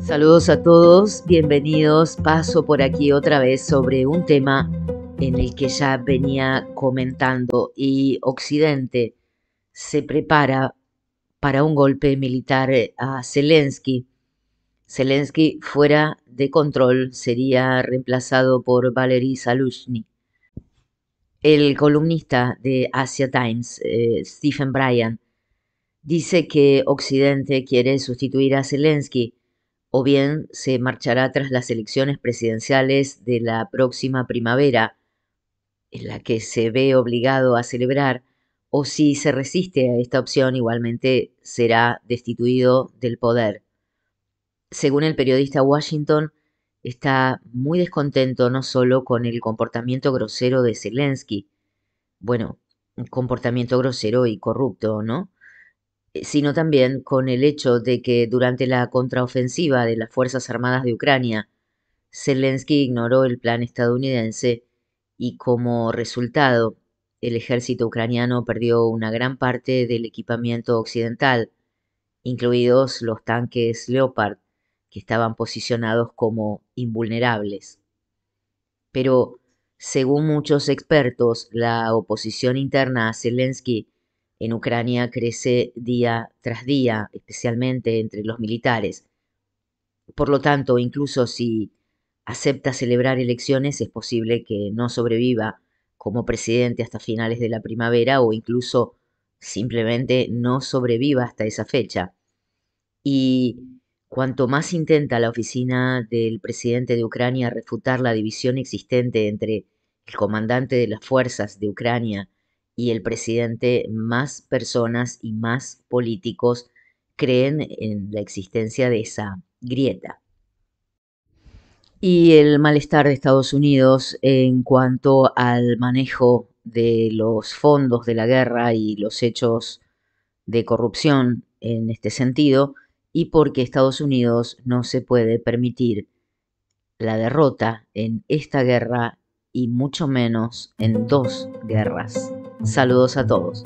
Saludos a todos, bienvenidos. Paso por aquí otra vez sobre un tema en el que ya venía comentando y Occidente se prepara para un golpe militar a Zelensky. Zelensky fuera de control sería reemplazado por Valery Salushny. El columnista de Asia Times, eh, Stephen Bryan, dice que Occidente quiere sustituir a Zelensky o bien se marchará tras las elecciones presidenciales de la próxima primavera, en la que se ve obligado a celebrar, o si se resiste a esta opción igualmente será destituido del poder según el periodista Washington, está muy descontento no solo con el comportamiento grosero de Zelensky, bueno, un comportamiento grosero y corrupto, ¿no? Eh, sino también con el hecho de que durante la contraofensiva de las Fuerzas Armadas de Ucrania, Zelensky ignoró el plan estadounidense y como resultado el ejército ucraniano perdió una gran parte del equipamiento occidental, incluidos los tanques Leopard, que estaban posicionados como invulnerables. Pero, según muchos expertos, la oposición interna a Zelensky en Ucrania crece día tras día, especialmente entre los militares. Por lo tanto, incluso si acepta celebrar elecciones, es posible que no sobreviva como presidente hasta finales de la primavera o incluso simplemente no sobreviva hasta esa fecha. Y Cuanto más intenta la oficina del presidente de Ucrania refutar la división existente entre el comandante de las fuerzas de Ucrania y el presidente, más personas y más políticos creen en la existencia de esa grieta. Y el malestar de Estados Unidos en cuanto al manejo de los fondos de la guerra y los hechos de corrupción en este sentido, y porque Estados Unidos no se puede permitir la derrota en esta guerra y mucho menos en dos guerras. Saludos a todos.